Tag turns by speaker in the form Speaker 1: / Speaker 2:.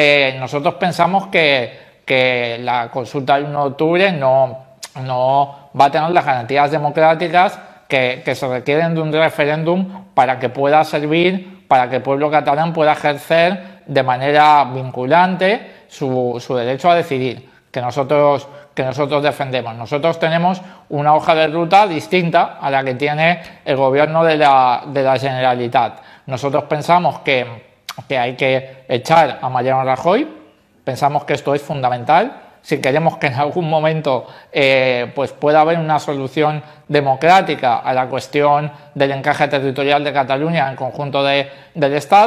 Speaker 1: Eh, nosotros pensamos que, la consulta del 1 de octubre no, va a tener las garantías democráticas que, se requieren de un referéndum para que pueda servir, para que el pueblo catalán pueda ejercer de manera vinculante su, derecho a decidir, que nosotros, defendemos. Nosotros tenemos una hoja de ruta distinta a la que tiene el gobierno de la, de la Generalitat. Nosotros pensamos que que hay que echar a Mariano Rajoy. Pensamos que esto es fundamental. Si queremos que en algún momento eh, pues pueda haber una solución democrática a la cuestión del encaje territorial de Cataluña en conjunto del Estado,